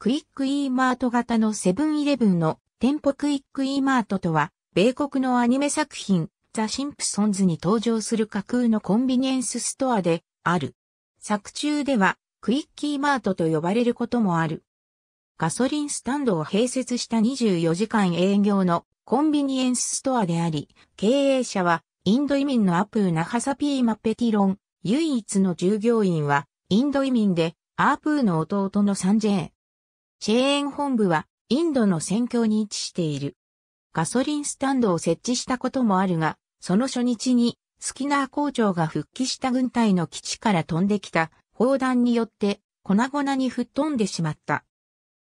クイックイーマート型のセブンイレブンの店舗クイックイーマートとは、米国のアニメ作品、ザ・シンプソンズに登場する架空のコンビニエンスストアである。作中では、クイッキーマートと呼ばれることもある。ガソリンスタンドを併設した24時間営業のコンビニエンスストアであり、経営者はインド移民のアプーナハサピーマペティロン、唯一の従業員はインド移民でアープーの弟のサンジェー。チェーン本部はインドの戦況に位置している。ガソリンスタンドを設置したこともあるが、その初日にスキナー校長が復帰した軍隊の基地から飛んできた砲弾によって粉々に吹っ飛んでしまった。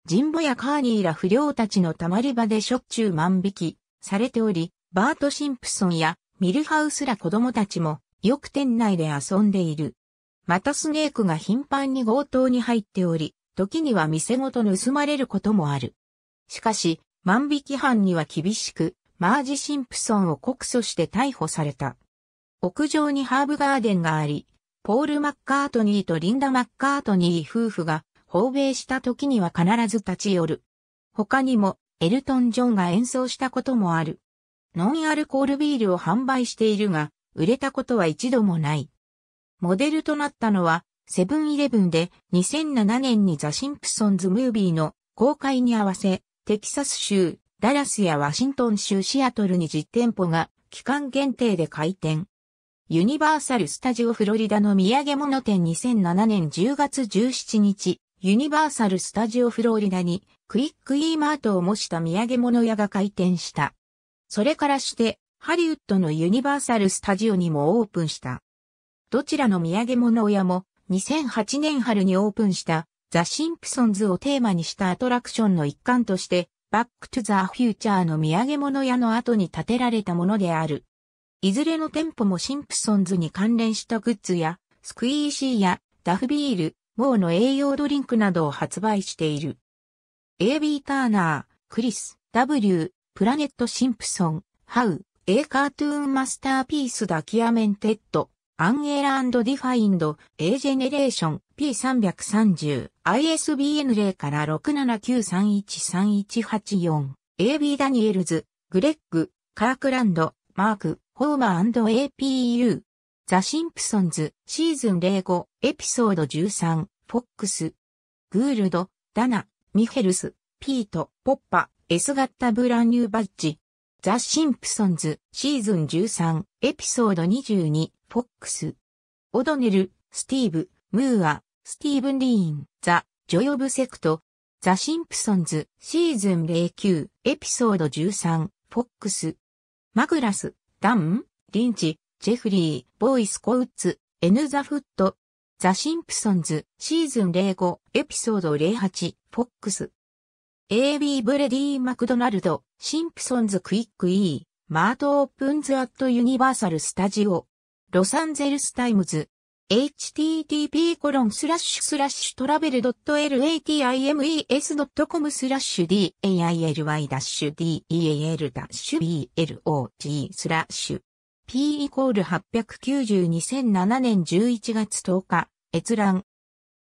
ジンボやカーニーら不良たちの溜まり場でしょっちゅう万引きされており、バート・シンプソンやミルハウスら子供たちもよく店内で遊んでいる。またスネークが頻繁に強盗に入っており、時には店ごと盗まれることもある。しかし、万引き犯には厳しく、マージ・シンプソンを告訴して逮捕された。屋上にハーブガーデンがあり、ポール・マッカートニーとリンダ・マッカートニー夫婦が訪米した時には必ず立ち寄る。他にも、エルトン・ジョンが演奏したこともある。ノンアルコールビールを販売しているが、売れたことは一度もない。モデルとなったのは、セブンイレブンで2007年にザ・シンプソンズ・ムービーの公開に合わせ、テキサス州、ダラスやワシントン州シアトルに実店舗が期間限定で開店。ユニバーサル・スタジオ・フロリダの土産物店2007年10月17日、ユニバーサル・スタジオ・フロリダにクイック・イーマートを模した土産物屋が開店した。それからして、ハリウッドのユニバーサル・スタジオにもオープンした。どちらの土産物屋も2008年春にオープンしたザ・シンプソンズをテーマにしたアトラクションの一環として、バック・トゥ・ザ・フューチャーの土産物屋の後に建てられたものである。いずれの店舗もシンプソンズに関連したグッズや、スクイーシーやダフビール、モーの栄養ドリンクなどを発売している。AB ターナー、クリス、W、プラネット・シンプソン、ハウ、A カートゥーンマスターピースダキアメンテッド、アンエラディファインド、A ジェネレーション、P330、ISBN 0から679313184、AB ダニエルズ、グレッグ、カークランド、マーク、ホーマー &APU。ザ・シンプソンズ、シーズン05、エピソード13、フォックス、グールド、ダナ、ミヘルス、ピート、ポッパ、エスガッタ・ブランニューバッジ。ザ・シンプソンズ、シーズン13、エピソード22、フォックス、オドネル、スティーブ、ムーア、スティーブン・リーン、ザ・ジョヨブ・セクト、ザ・シンプソンズ、シーズン09、エピソード13、フォックス、マグラス、ダン、リンチ、ジェフリー、ボーイス・コウッツ、エヌ・ザ・フット、ザ・シンプソンズ、シーズン05、エピソード08、フォックス、AB ブレディ・マクドナルド、シンプソンズ・クイック・イー、マート・オープンズ・アット・ユニバーサル・スタジオ。ロサンゼルスタイムズ。http://travel.latimes.com スラッシュ daily-del-blog スラッシュ p イコール8 9 2 0 0 7年11月10日閲覧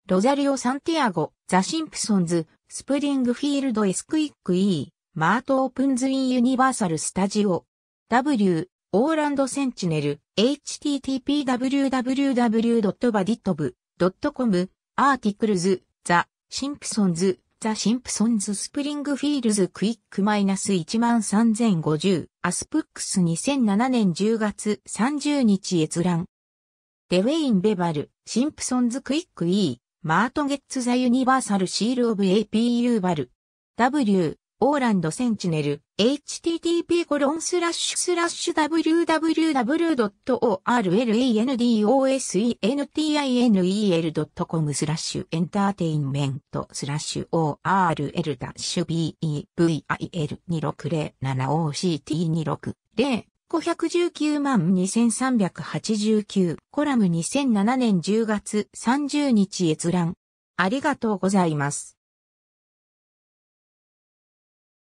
ロザリオ・サンティアゴ、ザ・シンプソンズ、スプリングフィールド・エスクイック・イー、マート・オープンズ・イン・ユニバーサル・スタジオ、W、オーランドセンチネル、http://www.baditov.com、アーティクルズ、ザ、シンプソンズ、ザ・シンプソンズ・スプリングフィールズ・クイック・マイナス13050、アスプックス2007年10月30日閲覧。デウェイン・ベバル、シンプソンズ・クイック・ E、マート・ゲッツ・ザ・ユニバーサル・シール・オブ・ APU・ バル。W、オーランドセンチネル、http://www.orlandsentinel.com スラッシュエンターテインメントスラッシュ orl-bevil2607oct26 519万2389コラム2007年10月30日閲覧ありがとうございます。